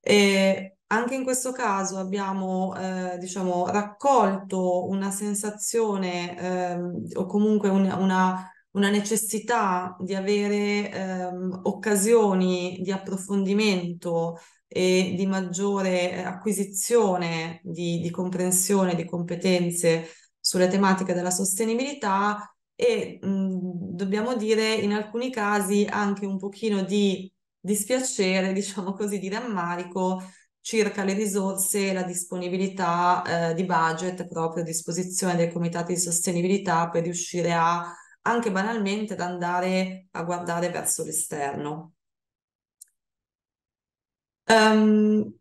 E anche in questo caso abbiamo eh, diciamo, raccolto una sensazione ehm, o comunque un, una, una, necessità di avere ehm, occasioni di approfondimento e di maggiore acquisizione di, di comprensione, di competenze sulle tematiche della sostenibilità e mh, mm, dobbiamo dire in alcuni casi anche un pochino di dispiacere, diciamo così, di rammarico circa le risorse e la disponibilità eh, di budget proprio a disposizione dei comitati di sostenibilità per riuscire a anche banalmente ad andare a guardare verso l'esterno. Um,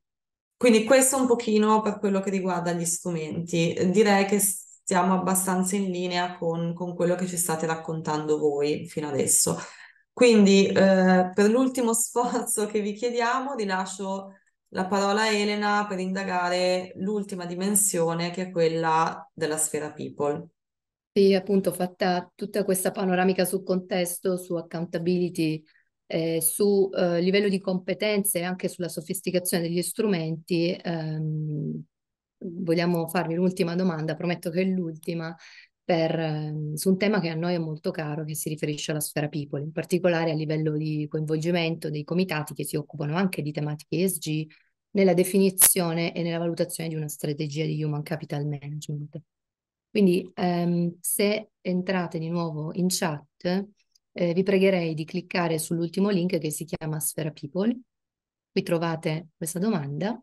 quindi questo un pochino per quello che riguarda gli strumenti. Direi che siamo abbastanza in linea con, con quello che ci state raccontando voi fino adesso. Quindi eh, per l'ultimo sforzo che vi chiediamo vi lascio la parola a Elena per indagare l'ultima dimensione che è quella della sfera people. Sì, appunto, fatta tutta questa panoramica sul contesto, su accountability, eh, su eh, livello di competenze e anche sulla sofisticazione degli strumenti, ehm, vogliamo farvi un'ultima domanda, prometto che è l'ultima, per, ehm, su un tema che a noi è molto caro, che si riferisce alla sfera people, in particolare a livello di coinvolgimento dei comitati che si occupano anche di tematiche ESG nella definizione e nella valutazione di una strategia di human capital management. Quindi ehm, se entrate di nuovo in chat, eh, vi pregherei di cliccare sull'ultimo link che si chiama Sfera People. Qui trovate questa domanda.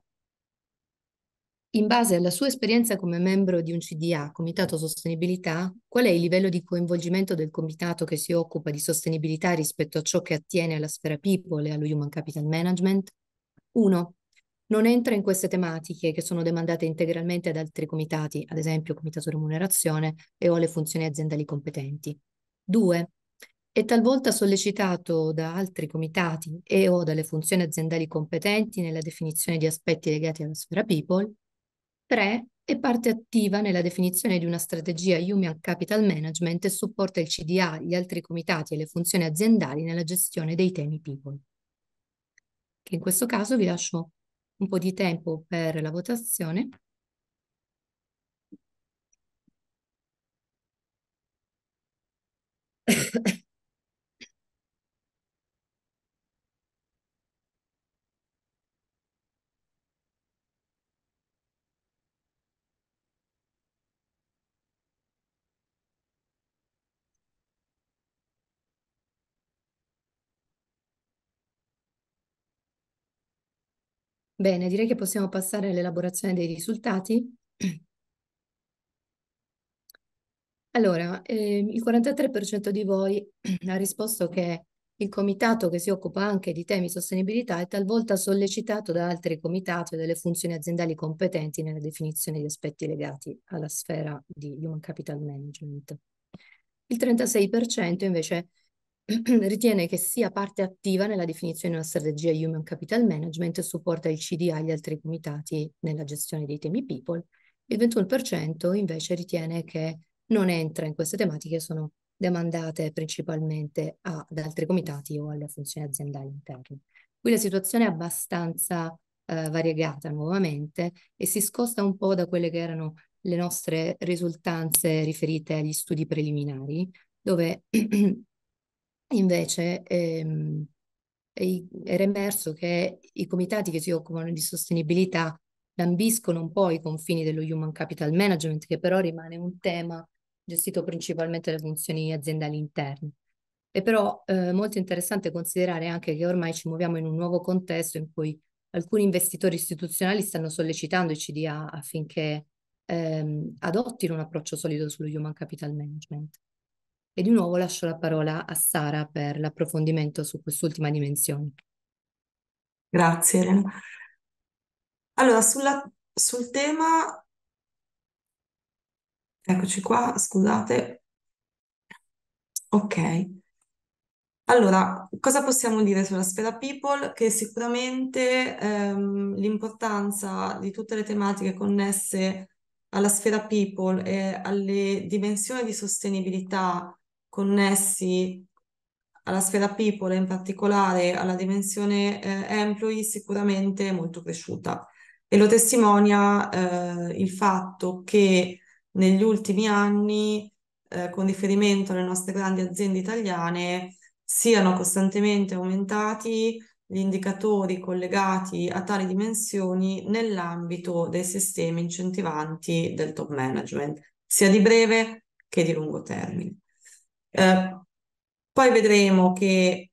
In base alla sua esperienza come membro di un CDA, Comitato Sostenibilità, qual è il livello di coinvolgimento del comitato che si occupa di sostenibilità rispetto a ciò che attiene alla sfera people e allo human capital management? 1 non entra in queste tematiche che sono demandate integralmente ad altri comitati, ad esempio comitato remunerazione e o le funzioni aziendali competenti. Due, è talvolta sollecitato da altri comitati e o dalle funzioni aziendali competenti nella definizione di aspetti legati alla sfera people. Tre, È parte attiva nella definizione di una strategia Human Capital Management e supporta il CDA, gli altri comitati e le funzioni aziendali nella gestione dei temi people. Che in questo caso vi lascio un po' di tempo per la votazione. Bene, direi che possiamo passare all'elaborazione dei risultati. Allora, eh, il 43% di voi ha risposto che il comitato che si occupa anche di temi di sostenibilità è talvolta sollecitato da altri comitati o delle funzioni aziendali competenti nella definizione di aspetti legati alla sfera di Human Capital Management. Il 36% invece ritiene che sia parte attiva nella definizione di una strategia Human Capital Management e supporta il CDA e gli altri comitati nella gestione dei temi people. Il 21% invece ritiene che non entra in queste tematiche, sono demandate principalmente ad altri comitati o alle funzioni aziendali interne. Qui la situazione è abbastanza eh, variegata nuovamente e si scosta un po' da quelle che erano le nostre risultanze riferite agli studi preliminari, dove Invece ehm, era emerso che i comitati che si occupano di sostenibilità lambiscono un po' i confini dello human capital management, che però rimane un tema gestito principalmente dalle funzioni aziendali interne. È però eh, molto interessante considerare anche che ormai ci muoviamo in un nuovo contesto in cui alcuni investitori istituzionali stanno sollecitando i CDA affinché ehm, adottino un approccio solido sullo human capital management. E di nuovo lascio la parola a Sara per l'approfondimento su quest'ultima dimensione. Grazie Elena. Allora, sulla, sul tema, eccoci qua, scusate. Ok. Allora, cosa possiamo dire sulla sfera people? Che sicuramente ehm, l'importanza di tutte le tematiche connesse alla sfera people e alle dimensioni di sostenibilità connessi alla sfera people, in particolare alla dimensione eh, employee, sicuramente è molto cresciuta. E lo testimonia eh, il fatto che negli ultimi anni, eh, con riferimento alle nostre grandi aziende italiane, siano costantemente aumentati gli indicatori collegati a tali dimensioni nell'ambito dei sistemi incentivanti del top management, sia di breve che di lungo termine. Eh, poi vedremo che,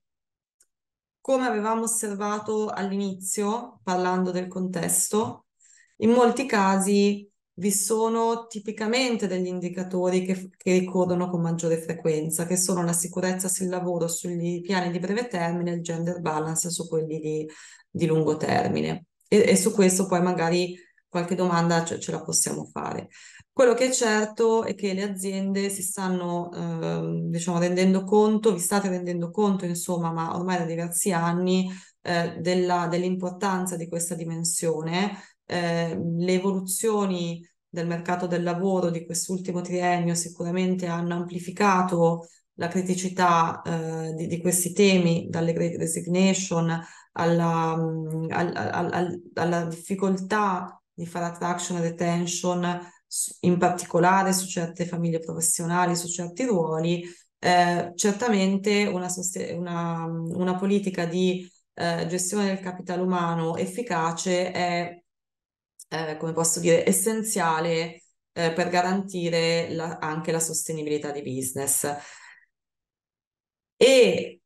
come avevamo osservato all'inizio, parlando del contesto, in molti casi vi sono tipicamente degli indicatori che, che, ricorrono con maggiore frequenza, che sono la sicurezza sul lavoro sugli piani di breve termine, il gender balance su quelli di, di lungo termine. E, e, su questo poi magari qualche domanda ce, ce la possiamo fare. Quello che è certo è che le aziende si stanno, eh, diciamo, rendendo conto, vi state rendendo conto, insomma, ma ormai da diversi anni, eh, della, dell'importanza di questa dimensione. Eh, le evoluzioni del mercato del lavoro di quest'ultimo triennio sicuramente hanno amplificato la criticità eh, di, di, questi temi, dalle great resignation alla, mm, al, al, alla difficoltà di fare attraction e retention, in particolare su certe famiglie professionali, su certi ruoli, eh, certamente una, una, una, politica di eh, gestione del capitale umano efficace è, eh, come posso dire, essenziale eh, per garantire la- anche la sostenibilità di business. E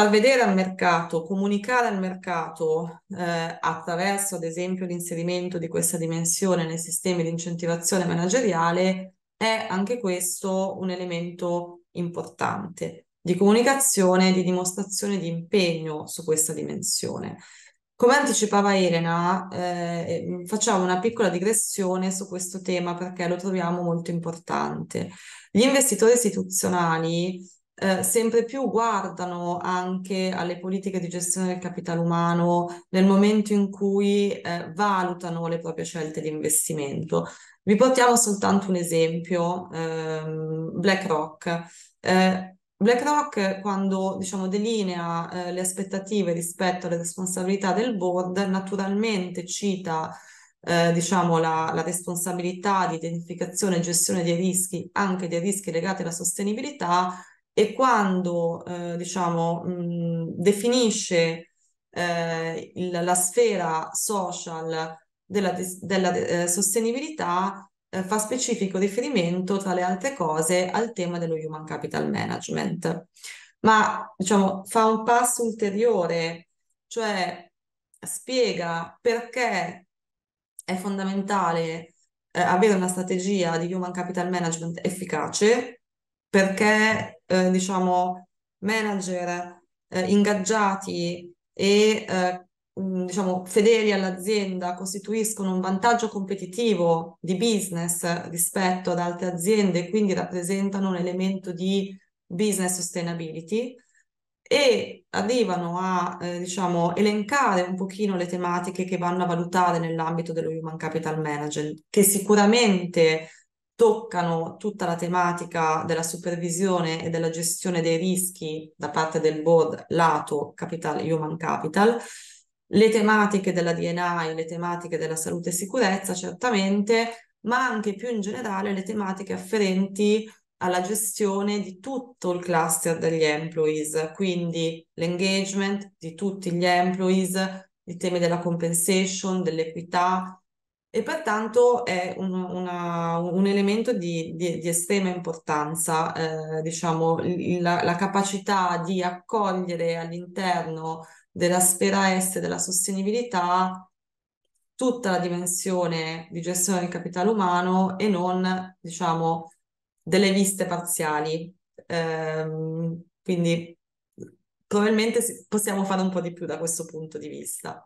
far vedere al mercato, comunicare al mercato eh, attraverso ad esempio l'inserimento di questa dimensione nei sistemi di incentivazione manageriale è anche questo un elemento importante di comunicazione, e di dimostrazione di impegno su questa dimensione. Come anticipava Elena, eh, facciamo una piccola digressione su questo tema perché lo troviamo molto importante. Gli investitori istituzionali eh, sempre più guardano anche alle politiche di gestione del capitale umano nel momento in cui eh, valutano le proprie scelte di investimento. Vi portiamo soltanto un esempio, ehm, BlackRock. Eh, BlackRock, quando diciamo, delinea eh, le aspettative rispetto alle responsabilità del board, naturalmente cita eh, diciamo, la, la, responsabilità di identificazione e gestione dei rischi, anche dei rischi legati alla sostenibilità, e quando eh, diciamo, mh, definisce eh, il, la sfera social della, della eh, sostenibilità eh, fa specifico riferimento, tra le altre cose, al tema dello human capital management. Ma diciamo, fa un passo ulteriore, cioè spiega perché è fondamentale eh, avere una strategia di human capital management efficace, perché eh, diciamo manager eh, ingaggiati e eh, mm, diciamo fedeli all'azienda costituiscono un vantaggio competitivo di business rispetto ad altre aziende e quindi rappresentano un elemento di business sustainability e arrivano a eh, diciamo, elencare un pochino le tematiche che vanno a valutare nell'ambito dello Human Capital Management, che sicuramente toccano tutta la tematica della supervisione e della gestione dei rischi da parte del board lato capital human capital, le tematiche della DNI, le tematiche della salute e sicurezza certamente, ma anche più in generale le tematiche afferenti alla gestione di tutto il cluster degli employees, quindi l'engagement di tutti gli employees, i temi della compensation, dell'equità, e pertanto è un, una, un elemento di, di, di, estrema importanza, eh, diciamo, la, la, capacità di accogliere all'interno della sfera S della sostenibilità tutta la dimensione di gestione del capitale umano e non, diciamo, delle viste parziali. Eh, quindi probabilmente possiamo fare un po' di più da questo punto di vista.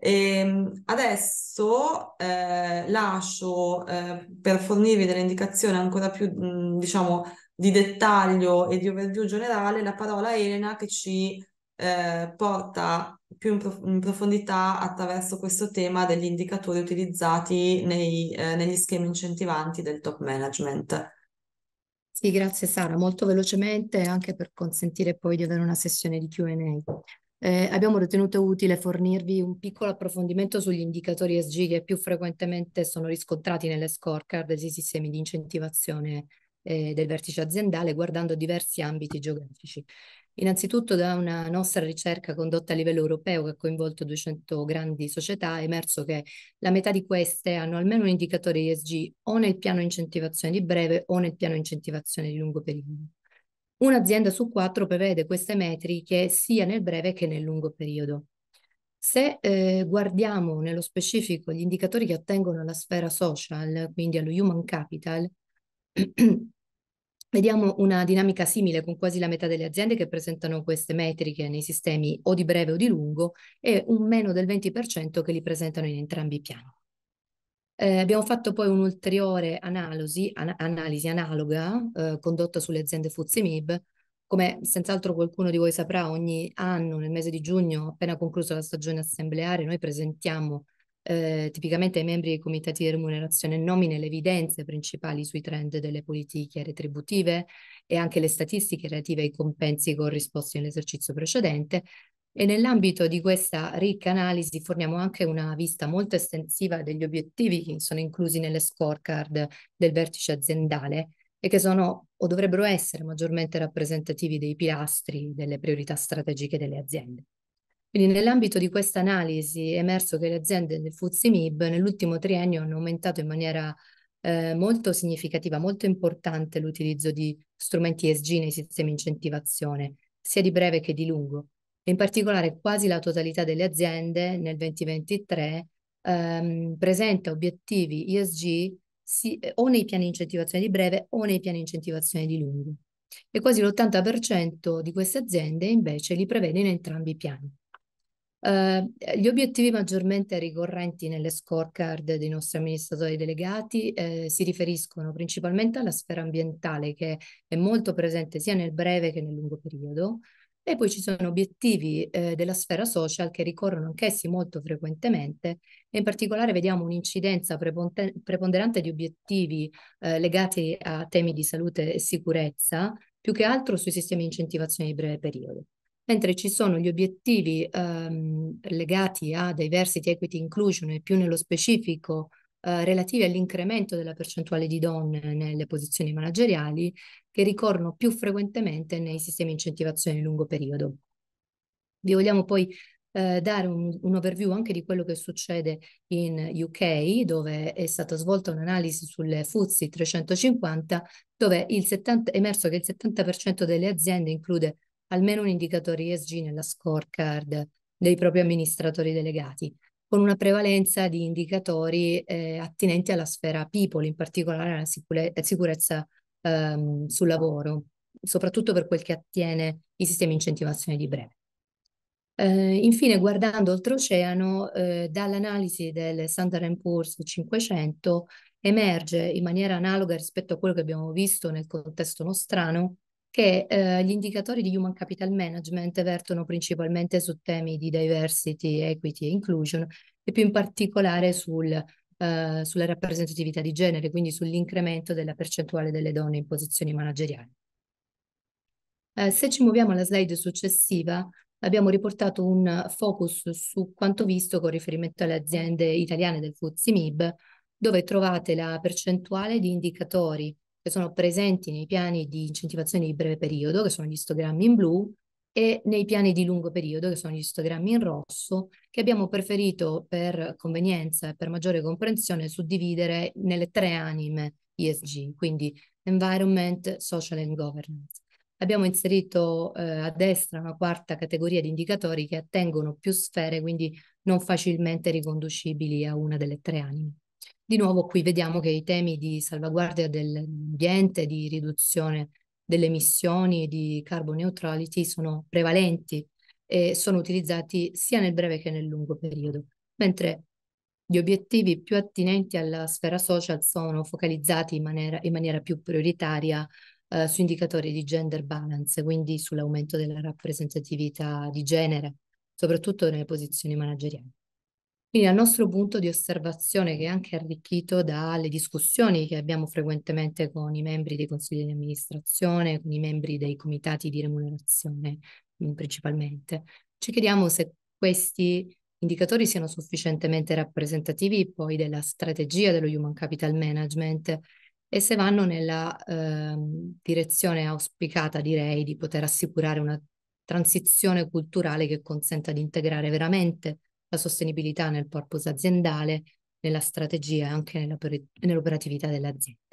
E ehm, adesso eh, lascio eh, per fornirvi delle indicazioni ancora più, mh, mm, diciamo, di dettaglio e di overview generale la parola a Elena che ci eh, porta più in, prof- in, profondità attraverso questo tema degli indicatori utilizzati nei, eh, negli schemi incentivanti del top management. Sì, grazie Sara. Molto velocemente, anche per consentire poi di avere una sessione di QA eh, abbiamo ritenuto utile fornirvi un piccolo approfondimento sugli indicatori ESG che più frequentemente sono riscontrati nelle scorecard dei sistemi di incentivazione eh, del vertice aziendale guardando diversi ambiti geografici. Innanzitutto da una nostra ricerca condotta a livello europeo che ha coinvolto 200 grandi società è emerso che la metà di queste hanno almeno un indicatore ESG o nel piano incentivazione di breve o nel piano incentivazione di lungo periodo un'azienda su quattro prevede queste metriche sia nel breve che nel lungo periodo. Se eh, guardiamo nello specifico gli indicatori che attengono alla sfera social, quindi allo human capital, vediamo una dinamica simile con quasi la metà delle aziende che presentano queste metriche nei sistemi o di breve o di lungo e un meno del 20% che li presentano in entrambi i piani. Eh, abbiamo fatto poi un'ulteriore analisi, an- analisi analoga eh, condotta sulle aziende FTSE MIB. Come senz'altro qualcuno di voi saprà, ogni anno nel mese di giugno, appena concluso la stagione assembleare, noi presentiamo eh, tipicamente ai membri dei comitati di remunerazione nomine le evidenze principali sui trend delle politiche retributive e anche le statistiche relative ai compensi corrisposti nell'esercizio precedente, e nell'ambito di questa ricca analisi forniamo anche una vista molto estensiva degli obiettivi che sono inclusi nelle scorecard del vertice aziendale e che sono o dovrebbero essere maggiormente rappresentativi dei pilastri delle priorità strategiche delle aziende. Quindi nell'ambito di questa analisi è emerso che le aziende del FTSE MIB nell'ultimo triennio hanno aumentato in maniera eh, molto significativa, molto importante l'utilizzo di strumenti ESG nei sistemi incentivazione, sia di breve che di lungo, in particolare quasi la totalità delle aziende nel 2023 ehm, presenta obiettivi ESG si, o nei piani di incentivazione di breve o nei piani di incentivazione di lungo. E quasi l'80% di queste aziende invece li prevede in entrambi i piani. Uh, gli obiettivi maggiormente ricorrenti nelle scorecard dei nostri amministratori delegati eh, si riferiscono principalmente alla sfera ambientale che è molto presente sia nel breve che nel lungo periodo, e poi ci sono obiettivi eh, della sfera social che ricorrono anch'essi molto frequentemente e in particolare vediamo un'incidenza preponderante di obiettivi eh, legati a temi di salute e sicurezza, più che altro sui sistemi di incentivazione di breve periodo. Mentre ci sono gli obiettivi ehm, legati a diversity, equity, inclusion e più nello specifico eh, relativi all'incremento della percentuale di donne nelle posizioni manageriali che ricorrono più frequentemente nei sistemi di incentivazione di lungo periodo. Vi vogliamo poi eh, dare un, un, overview anche di quello che succede in UK, dove è stata svolta un'analisi sulle FUZI 350, dove 70, è emerso che il 70% delle aziende include almeno un indicatore ESG nella scorecard dei propri amministratori delegati con una prevalenza di indicatori eh, attinenti alla sfera people, in particolare alla sicure- eh, sicurezza ehm, sul lavoro, soprattutto per quel che attiene i sistemi di incentivazione di breve. Eh, infine, guardando oltreoceano, eh, dall'analisi del Standard Poor's 500 emerge in maniera analoga rispetto a quello che abbiamo visto nel contesto nostrano che eh, gli indicatori di Human Capital Management vertono principalmente su temi di diversity, equity e inclusion e più in particolare sul, eh, sulla rappresentatività di genere, quindi sull'incremento della percentuale delle donne in posizioni manageriali. Eh, se ci muoviamo alla slide successiva, abbiamo riportato un focus su quanto visto con riferimento alle aziende italiane del FUZIMIB, dove trovate la percentuale di indicatori che sono presenti nei piani di incentivazione di breve periodo, che sono gli histogrammi in blu, e nei piani di lungo periodo, che sono gli histogrammi in rosso, che abbiamo preferito per convenienza e per maggiore comprensione suddividere nelle tre anime ESG, quindi Environment, Social and Governance. Abbiamo inserito eh, a destra una quarta categoria di indicatori che attengono più sfere, quindi non facilmente riconducibili a una delle tre anime. Di nuovo qui vediamo che i temi di salvaguardia dell'ambiente, di riduzione delle emissioni, di carbon neutrality sono prevalenti e sono utilizzati sia nel breve che nel lungo periodo, mentre gli obiettivi più attinenti alla sfera social sono focalizzati in maniera, in maniera più prioritaria eh, su indicatori di gender balance, quindi sull'aumento della rappresentatività di genere, soprattutto nelle posizioni manageriali. Quindi dal nostro punto di osservazione, che è anche arricchito dalle discussioni che abbiamo frequentemente con i membri dei consigli di amministrazione, con i membri dei comitati di remunerazione mm, principalmente, ci chiediamo se questi indicatori siano sufficientemente rappresentativi poi della strategia dello Human Capital Management e se vanno nella eh, direzione auspicata, direi, di poter assicurare una transizione culturale che consenta di integrare veramente la sostenibilità nel purpose aziendale, nella strategia e anche nell'operatività dell'azienda.